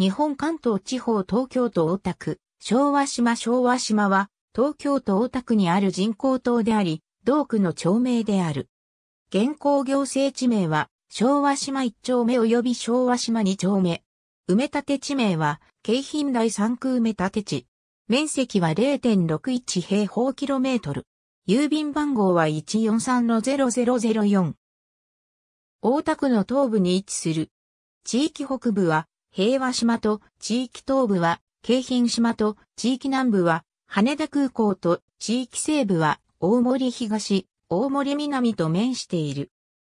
日本関東地方東京都大田区、昭和島昭和島は、東京都大田区にある人工島であり、同区の町名である。現行行政地名は、昭和島1丁目及び昭和島2丁目。埋め立て地名は、京浜第3区埋め立て地。面積は0.61平方キロメートル。郵便番号は143-0004。大田区の東部に位置する。地域北部は平和島と地域東部は京浜島と地域南部は羽田空港と地域西部は大森東、大森南と面している。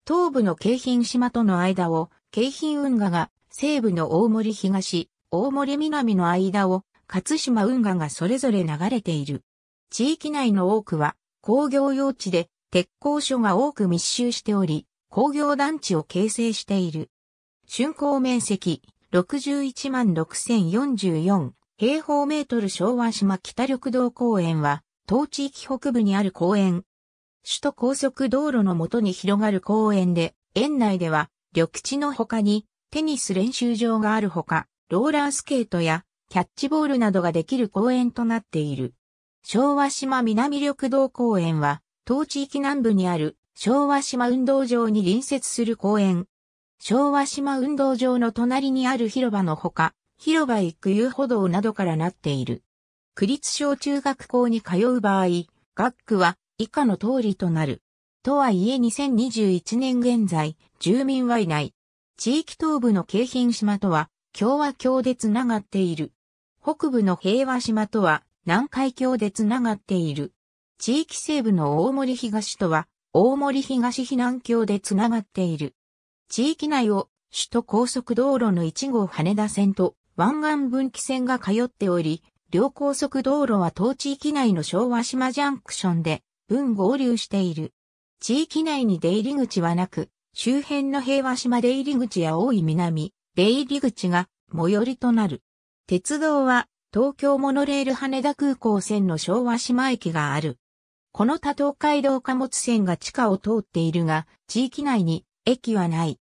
東部の京浜島との間を京浜運河が西部の大森東、大森南の間を勝島運河がそれぞれ流れている。地域内の多くは工業用地で鉄工所が多く密集しており、工業団地を形成している。竣工面積61万6044平方メートル昭和島北緑道公園は、当地域北部にある公園。首都高速道路の元に広がる公園で、園内では、緑地の他に、テニス練習場があるほか、ローラースケートや、キャッチボールなどができる公園となっている。昭和島南緑道公園は、当地域南部にある昭和島運動場に隣接する公園。昭和島運動場の隣にある広場のほか、広場行く遊歩道などからなっている。区立小中学校に通う場合、学区は以下の通りとなる。とはいえ2021年現在、住民はいない。地域東部の京浜島とは、共和橋でつながっている。北部の平和島とは、南海橋でつながっている。地域西部の大森東とは、大森東避難橋でつながっている。地域内を首都高速道路の1号羽田線と湾岸分岐線が通っており、両高速道路は当地域内の昭和島ジャンクションで分合流している。地域内に出入り口はなく、周辺の平和島出入り口や大井南、出入り口が最寄りとなる。鉄道は東京モノレール羽田空港線の昭和島駅がある。この多東海道貨物線が地下を通っているが、地域内に駅はない。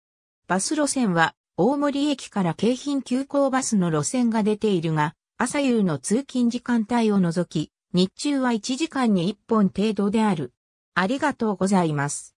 バス路線は、大森駅から京浜急行バスの路線が出ているが、朝夕の通勤時間帯を除き、日中は1時間に1本程度である。ありがとうございます。